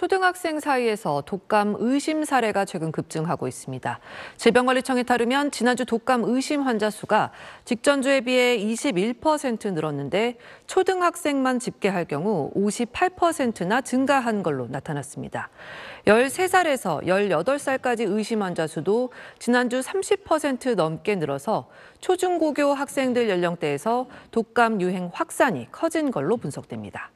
초등학생 사이에서 독감 의심 사례가 최근 급증하고 있습니다. 질병관리청에 따르면 지난주 독감 의심 환자 수가 직전주에 비해 21% 늘었는데 초등학생만 집계할 경우 58%나 증가한 걸로 나타났습니다. 13살에서 18살까지 의심 환자 수도 지난주 30% 넘게 늘어서 초중고교 학생들 연령대에서 독감 유행 확산이 커진 걸로 분석됩니다.